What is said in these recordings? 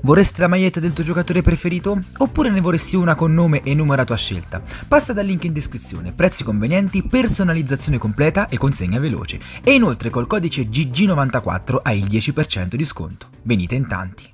Vorresti la maglietta del tuo giocatore preferito? Oppure ne vorresti una con nome e numero a tua scelta? Passa dal link in descrizione, prezzi convenienti, personalizzazione completa e consegna veloce. E inoltre col codice GG94 hai il 10% di sconto. Venite in tanti.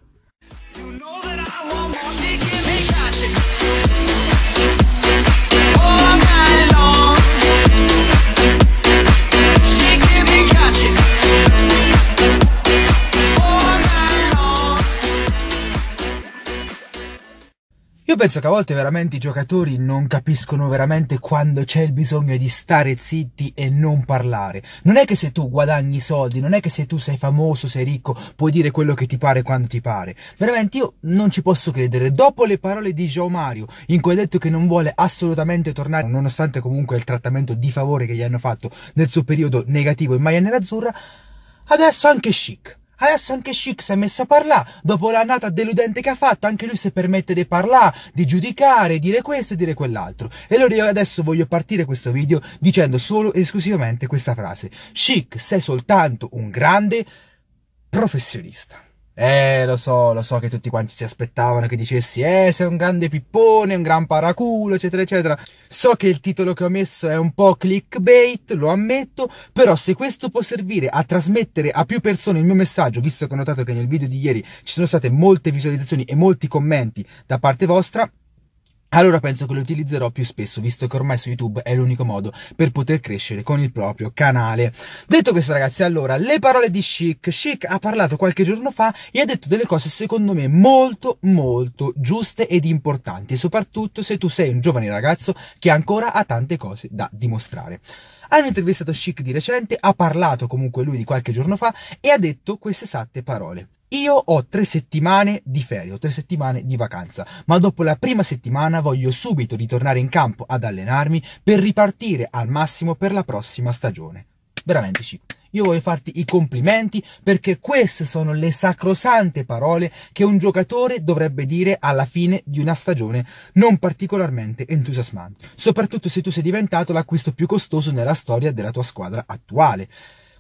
Io penso che a volte veramente i giocatori non capiscono veramente quando c'è il bisogno di stare zitti e non parlare. Non è che se tu guadagni soldi, non è che se tu sei famoso, sei ricco, puoi dire quello che ti pare quando ti pare. Veramente io non ci posso credere. Dopo le parole di Joe Mario, in cui ha detto che non vuole assolutamente tornare, nonostante comunque il trattamento di favore che gli hanno fatto nel suo periodo negativo in maglia nerazzurra, adesso anche Chic Adesso anche Chic si è messo a parlare, dopo l'annata deludente che ha fatto, anche lui si permette di parlare, di giudicare, dire questo e dire quell'altro. E allora io adesso voglio partire questo video dicendo solo e esclusivamente questa frase. Chic, sei soltanto un grande professionista. Eh, lo so, lo so che tutti quanti si aspettavano che dicessi, eh, sei un grande pippone, un gran paraculo, eccetera, eccetera. So che il titolo che ho messo è un po' clickbait, lo ammetto, però se questo può servire a trasmettere a più persone il mio messaggio, visto che ho notato che nel video di ieri ci sono state molte visualizzazioni e molti commenti da parte vostra, allora penso che lo utilizzerò più spesso, visto che ormai su YouTube è l'unico modo per poter crescere con il proprio canale. Detto questo, ragazzi, allora, le parole di Chic. Chic ha parlato qualche giorno fa e ha detto delle cose, secondo me, molto, molto giuste ed importanti, soprattutto se tu sei un giovane ragazzo che ancora ha tante cose da dimostrare. Hanno intervistato Chic di recente, ha parlato comunque lui di qualche giorno fa e ha detto queste esatte parole. Io ho tre settimane di ferie, ho tre settimane di vacanza, ma dopo la prima settimana voglio subito ritornare in campo ad allenarmi per ripartire al massimo per la prossima stagione. Veramente sì. Io voglio farti i complimenti perché queste sono le sacrosante parole che un giocatore dovrebbe dire alla fine di una stagione non particolarmente entusiasmante, soprattutto se tu sei diventato l'acquisto più costoso nella storia della tua squadra attuale.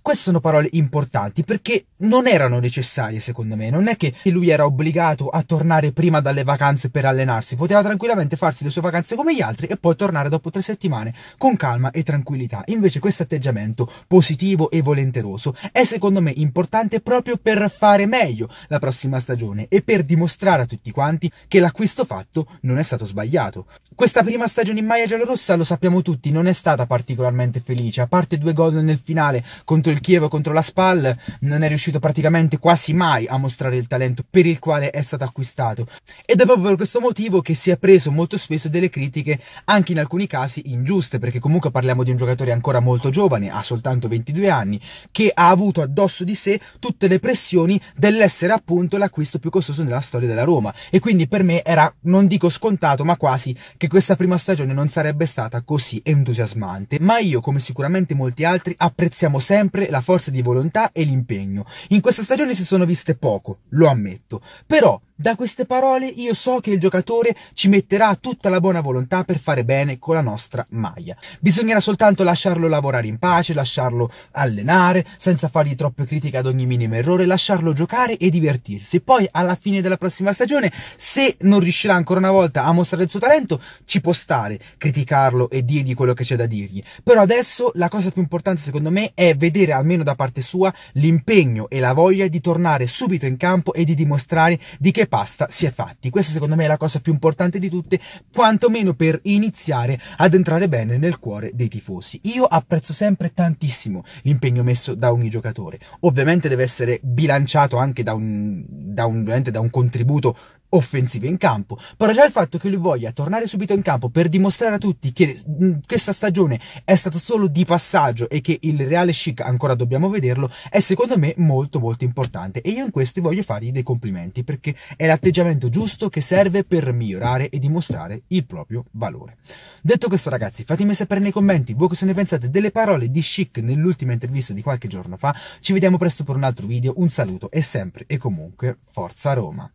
Queste sono parole importanti perché non erano necessarie secondo me, non è che lui era obbligato a tornare prima dalle vacanze per allenarsi, poteva tranquillamente farsi le sue vacanze come gli altri e poi tornare dopo tre settimane con calma e tranquillità. Invece questo atteggiamento positivo e volenteroso è secondo me importante proprio per fare meglio la prossima stagione e per dimostrare a tutti quanti che l'acquisto fatto non è stato sbagliato. Questa prima stagione in maglia giallorossa lo sappiamo tutti, non è stata particolarmente felice, a parte due gol nel finale contro il il Chievo contro la SPAL non è riuscito praticamente quasi mai a mostrare il talento per il quale è stato acquistato ed è proprio per questo motivo che si è preso molto spesso delle critiche anche in alcuni casi ingiuste perché comunque parliamo di un giocatore ancora molto giovane, ha soltanto 22 anni, che ha avuto addosso di sé tutte le pressioni dell'essere appunto l'acquisto più costoso nella storia della Roma e quindi per me era non dico scontato ma quasi che questa prima stagione non sarebbe stata così entusiasmante ma io come sicuramente molti altri apprezziamo sempre sempre la forza di volontà e l'impegno. In questa stagione si sono viste poco, lo ammetto, però da queste parole io so che il giocatore ci metterà tutta la buona volontà per fare bene con la nostra maglia. Bisognerà soltanto lasciarlo lavorare in pace, lasciarlo allenare, senza fargli troppe critiche ad ogni minimo errore, lasciarlo giocare e divertirsi. Poi alla fine della prossima stagione, se non riuscirà ancora una volta a mostrare il suo talento, ci può stare, criticarlo e dirgli quello che c'è da dirgli. Però adesso la cosa più importante secondo me è vedere almeno da parte sua l'impegno e la voglia di tornare subito in campo e di dimostrare di che pasta si è fatti. Questa secondo me è la cosa più importante di tutte, quantomeno per iniziare ad entrare bene nel cuore dei tifosi. Io apprezzo sempre tantissimo l'impegno messo da ogni giocatore. Ovviamente deve essere bilanciato anche da un, da un, da un contributo offensive in campo. Però già il fatto che lui voglia tornare subito in campo per dimostrare a tutti che mm, questa stagione è stata solo di passaggio e che il Reale Chic ancora dobbiamo vederlo è secondo me molto molto importante e io in questo voglio fargli dei complimenti perché è l'atteggiamento giusto che serve per migliorare e dimostrare il proprio valore. Detto questo ragazzi fatemi sapere nei commenti voi cosa ne pensate delle parole di Chic nell'ultima intervista di qualche giorno fa. Ci vediamo presto per un altro video, un saluto e sempre e comunque forza Roma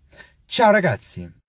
ciao ragazzi